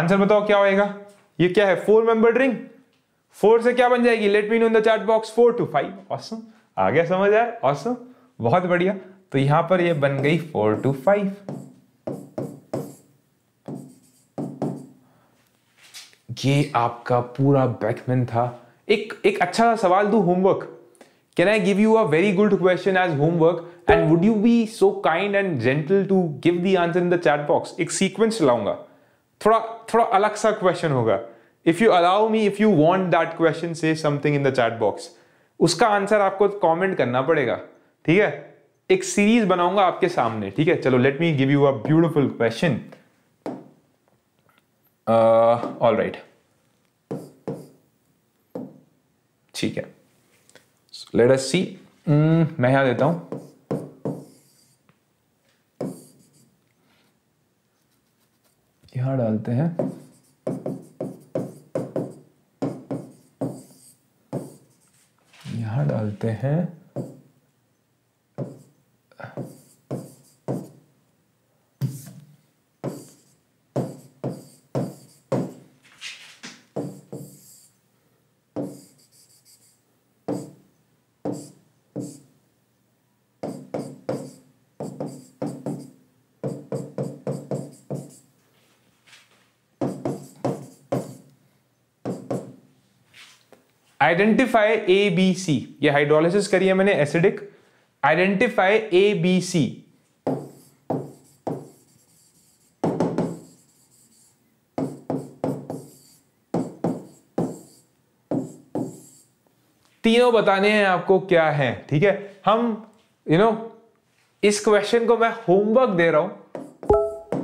answer बताओ क्या होएगा ये क्या है फोर मेंबर रिंग फोर से क्या बन जाएगी let me know in the chart box four two five awesome आ गया समझ आया ऑसम बहुत बढ़िया तो यहां पर ये बन गई फोर टू फाइव ये आपका पूरा बैकमैन था एक एक अच्छा सवाल दू homework can I give you a very good question as homework and would you be so kind and gentle to give the answer in the chat box एक सीक्वेंस लाऊंगा थोड़ा थोड़ा अलग सा क्वेश्चन होगा if you allow me if you want that question से something in the chat box उसका answer आपको कॉमेंट करना पड़ेगा ठीक है एक सीरीज बनाऊंगा आपके सामने ठीक है चलो let me give you a beautiful question all right ठीक है लेट अस सी मैं यहां देता हूं यहां डालते हैं डालते हैं आइडेंटिफाई ए बी सी ये हाइड्रोलिसिस करी है मैंने acidic identify A B C तीनों बताने हैं आपको क्या है ठीक है हम यू you नो know, इस क्वेश्चन को मैं होमवर्क दे रहा हूं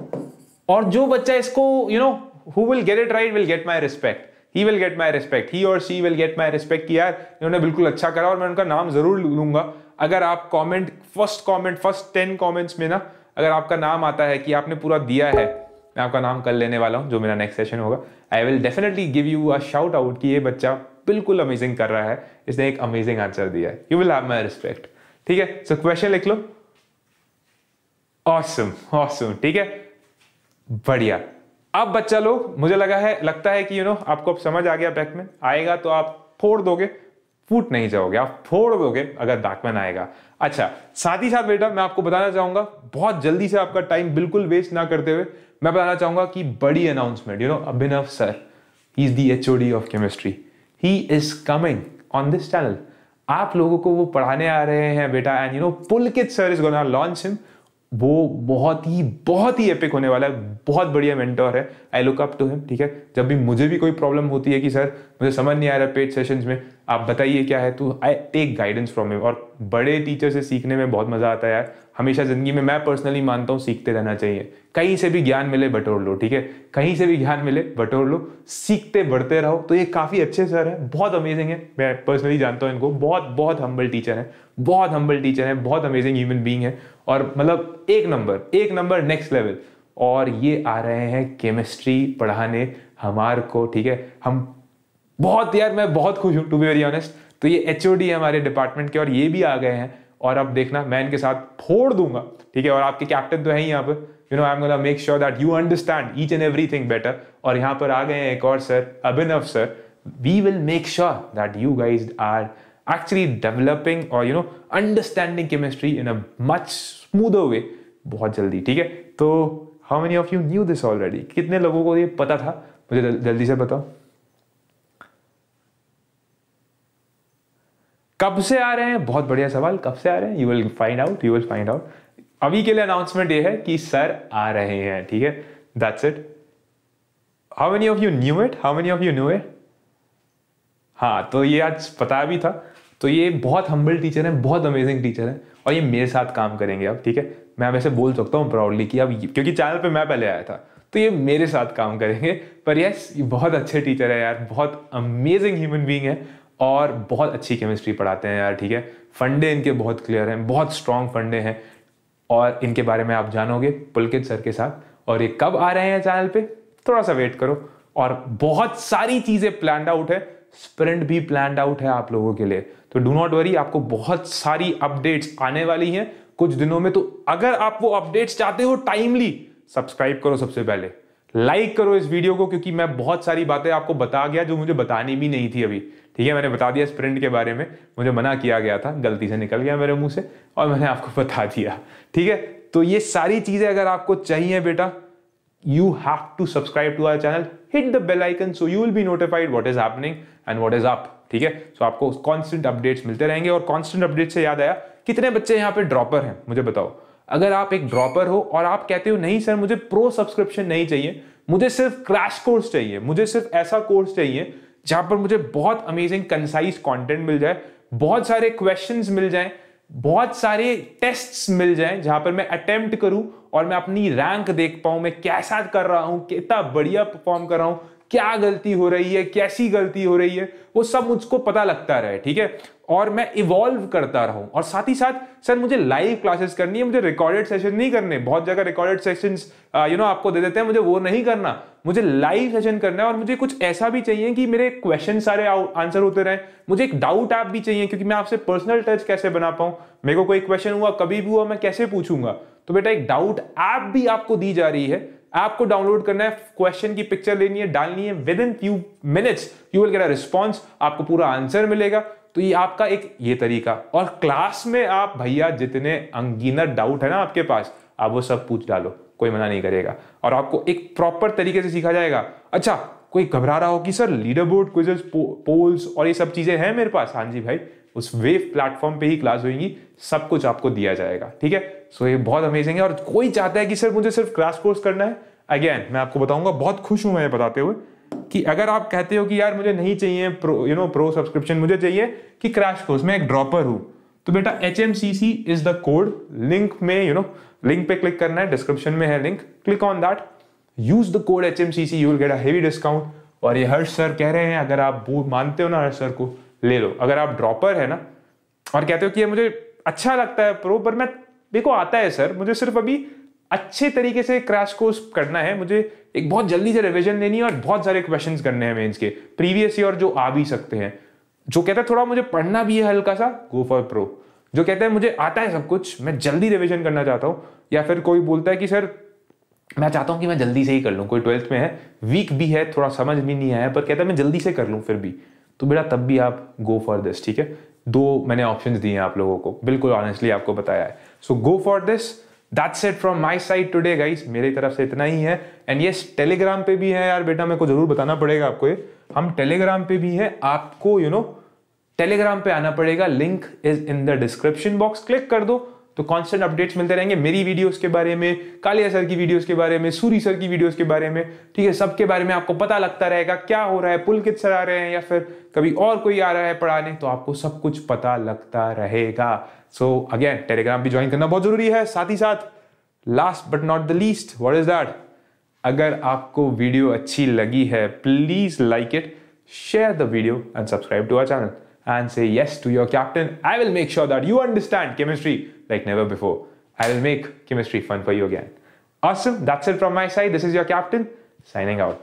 और जो बच्चा इसको you know who will get it right will get my respect he will get my respect he और she will get my respect कि यार इन्होंने बिल्कुल अच्छा करा और मैं उनका नाम जरूर लूंगा अगर आप comment first comment first ten comments में ना अगर आपका नाम आता है कि आपने पूरा दिया है मैं आपका नाम कल लेने वाला हूँ जो मेरा नेक्स्ट सेशन होगा I will definitely give you a shout out कि ये बच्चा बिल्कुल अमेजिंग कर रहा है इसने एक अमेजिंग आंसर दिया है you will have my respect ठीक है सो क्वेश्चन लिख लो ऑसम ऑसम ठीक है बढ़िया अब बच्चा लोग मुझे लगा है लगता है कि यू you नो know, आपको अब समझ आ गया बैकमैन आएगा तो आप फोड़ दोगे फूट नहीं जाओगे आप फोड़ दोगे अगर बैकमैन आएगा अच्छा साथ ही साथ बेटा मैं आपको बताना चाहूंगा बहुत जल्दी से आपका टाइम बिल्कुल वेस्ट ना करते हुए मैं बताना चाहूंगा कि बड़ी announcement you know Abhinav sir is the H O D of chemistry he is coming on this channel आप लोगों को वो पढ़ाने आ रहे हैं बेटा and you know Pulkit sir is gonna launch him वो बहुत ही बहुत ही एपिक होने वाला है बहुत बढ़िया मेंटोर है I look up to him ठीक है जब भी मुझे भी कोई प्रॉब्लम होती है कि सर मुझे समझ नहीं आ रहा पेड सेशंस में आप बताइए क्या है तो I take guidance from you और बड़े टीचर से सीखने में बहुत मज़ा आता है यार हमेशा ज़िंदगी में मैं पर्सनली मानता हूँ सीखते रहना चाहिए कहीं से भी ज्ञान मिले बटोर लो ठीक है कहीं से भी ज्ञान मिले बटोर लो सीखते बढ़ते रहो तो ये काफ़ी अच्छे सर हैं बहुत अमेजिंग है मैं पर्सनली जानता हूँ इनको बहुत बहुत हम्बल टीचर हैं बहुत हम्बल टीचर हैं बहुत अमेजिंग ह्यूमन बींग है और मतलब एक नंबर एक नंबर नेक्स्ट लेवल और ये आ रहे हैं केमिस्ट्री पढ़ाने हमार को ठीक है हम बहुत यार मैं बहुत खुश हूँ टू बी वेरी ऑनेस्ट तो ये एच है हमारे डिपार्टमेंट के और ये भी आ गए हैं और अब देखना मैं इनके साथ फोड़ दूंगा ठीक है और आपके कैप्टन तो है ही यहाँ पर you know I am make sure that you understand each and thing better और यहाँ पर आ गए हैं एक और sir Abhinav sir we will make sure that you guys are actually developing और you know understanding chemistry in a much smoother way बहुत जल्दी ठीक है तो how many of you knew this already कितने लोगों को ये पता था मुझे जल्दी से बताओ कब से आ रहे हैं बहुत बढ़िया सवाल कब से आ रहे हैं you will find out you will find out अभी के लिए अनाउंसमेंट ये है कि सर आ रहे हैं ठीक है that's it how many of you knew it how many of you knew it हाँ तो ये आज पता भी था तो ये बहुत हम्बल टीचर हैं बहुत अमेजिंग टीचर हैं और ये मेरे साथ काम करेंगे अब ठीक है मैं वैसे बोल सकता हूँ प्राउडली कि अब क्योंकि चैनल पे मैं पहले आया था तो ये मेरे साथ काम करेंगे पर यस ये बहुत अच्छे टीचर है यार बहुत अमेजिंग ह्यूमन बीइंग है और बहुत अच्छी केमिस्ट्री पढ़ाते हैं यार ठीक है फंडे इनके बहुत क्लियर हैं बहुत स्ट्रॉन्ग फंडे हैं और इनके बारे में आप जानोगे पुलकित सर के साथ और ये कब आ रहे हैं चैनल पे थोड़ा सा वेट करो और बहुत सारी चीज़ें प्लान आउट है स्प्रिंट भी प्लान आउट है आप लोगों के लिए तो डू नॉट वरी आपको बहुत सारी अपडेट्स आने वाली हैं कुछ दिनों में तो अगर आप वो अपडेट्स चाहते हो टाइमली सब्सक्राइब करो सबसे पहले लाइक करो इस वीडियो को क्योंकि मैं बहुत सारी बातें आपको बता गया जो मुझे बतानी भी नहीं थी अभी ठीक है मैंने बता दिया स्प्रिंट के बारे में मुझे मना किया गया था गलती से निकल गया मेरे मुंह से और मैंने आपको बता दिया ठीक है तो ये सारी चीजें अगर आपको चाहिए बेटा you have to subscribe to our channel hit the bell icon so you will be notified what is happening and what is up ठीक है सो आपको कांस्टेंट अपडेट्स मिलते रहेंगे और कांस्टेंट अपडेट से याद आया कितने बच्चे यहाँ पे ड्रॉपर हैं मुझे बताओ अगर आप एक ड्रॉपर हो और आप कहते हो नहीं सर मुझे प्रो सब्सक्रिप्शन नहीं चाहिए मुझे सिर्फ क्रैश कोर्स चाहिए मुझे सिर्फ ऐसा कोर्स चाहिए जहां पर मुझे बहुत अमेजिंग कंसाइज कंटेंट मिल जाए बहुत सारे क्वेश्चंस मिल जाएं बहुत सारे टेस्ट्स मिल जाएं जहां पर मैं अटेम्प्ट करूं और मैं अपनी रैंक देख पाऊं मैं कैसा कर रहा हूं कितना बढ़िया परफॉर्म कर रहा हूं क्या गलती हो रही है कैसी गलती हो रही है वो सब मुझको पता लगता रहे ठीक है और मैं इवॉल्व करता रहूं और साथ ही साथ सर मुझे लाइव क्लासेस करनी है मुझे रिकॉर्डेड सेशन नहीं करने बहुत जगह रिकॉर्डेड सेशन यू नो आपको दे देते हैं मुझे वो नहीं करना मुझे लाइव सेशन करना है और मुझे कुछ ऐसा भी चाहिए कि मेरे क्वेश्चन सारे आंसर होते रहे मुझे एक डाउट ऐप भी चाहिए क्योंकि मैं आपसे पर्सनल टच कैसे बना पाऊं मेरे को कोई क्वेश्चन हुआ कभी भी हुआ मैं कैसे पूछूंगा तो बेटा एक डाउट ऐप भी आपको दी जा रही है ऐप को डाउनलोड करना है क्वेश्चन की पिक्चर लेनी है डालनी है within few minutes you will get a response आपको पूरा आंसर मिलेगा तो ये आपका एक ये तरीका और क्लास में आप भैया जितने अंगीनर डाउट है ना आपके पास आप वो सब पूछ डालो कोई मना नहीं करेगा और आपको एक प्रॉपर तरीके से सीखा जाएगा अच्छा कोई घबरा रहा हो कि sir leader board quizzes polls और ये सब चीज़ें हैं मेरे पास हाँ जी भाई उस वेव प्लेटफॉर्म पे ही क्लास होगी सब कुछ आपको दिया जाएगा ठीक है सो ये बहुत अमेजिंग है और कोई चाहता है कि सर मुझे सिर्फ क्रैश कोर्स करना है अगेन मैं आपको बताऊंगा बहुत खुश हूं मैं ये बताते हुए कि अगर आप कहते हो कि यार मुझे नहीं चाहिए pro you know pro subscription मुझे चाहिए कि क्रैश कोर्स मैं एक ड्रॉपर हूं तो बेटा H M C C is the code link में यू नो लिंक पे क्लिक करना है डिस्क्रिप्शन में है link click on that use the code H M C C you'll get अवी डिस्काउंट और ये हर्ष सर कह रहे हैं अगर आप मानते हो ना हर्ष सर को ले लो अगर आप ड्रॉपर है ना और कहते हो कि ये मुझे अच्छा लगता है प्रो पर मैं देखो आता है सर मुझे सिर्फ अभी अच्छे तरीके से क्रैश कोर्स करना है मुझे एक बहुत जल्दी से रिविजन लेनी है और बहुत सारे क्वेश्चन करने हैं मेन्स के प्रीवियस ईयर जो आ भी सकते हैं जो कहता है थोड़ा मुझे पढ़ना भी है हल्का सा गो फॉर प्रो जो कहता है मुझे आता है सब कुछ मैं जल्दी रिविजन करना चाहता हूँ या फिर कोई बोलता है कि सर मैं चाहता हूँ कि मैं जल्दी से ही कर लूँ कोई ट्वेल्थ में है वीक भी है थोड़ा समझ भी नहीं आया पर कहता है मैं जल्दी से कर लूँ फिर भी तो बेटा तब भी आप गो फॉर दिस ठीक है दो मैंने ऑप्शन दिए हैं आप लोगों को बिल्कुल ऑनेस्टली आपको बताया है so go for this that's it from my side today guys मेरी तरफ से इतना ही है एंड ये टेलीग्राम पे भी है यार बेटा मेरे को जरूर बताना पड़ेगा आपको ये हम टेलीग्राम पे भी है आपको यू नो टेलीग्राम पे आना पड़ेगा link is in the description box click कर दो तो कॉन्स्टेंट अपडेट्स मिलते रहेंगे मेरी वीडियोस के बारे में कालिया सर की वीडियोस के बारे में सूरी सर की वीडियोस के बारे में ठीक है सबके बारे में आपको पता लगता रहेगा क्या हो रहा है पुल कित सर आ रहे हैं या फिर कभी और कोई आ रहा है पढ़ाने तो आपको सब कुछ पता लगता रहेगा सो अगेन टेलीग्राम भी ज्वाइन करना बहुत जरूरी है साथ ही साथ last but not the least what is that अगर आपको वीडियो अच्छी लगी है please like it share the video and subscribe to our channel and say yes to your captain I will make sure that you understand chemistry like never before I will make chemistry fun for you again awesome that's it from my side this is your captain signing out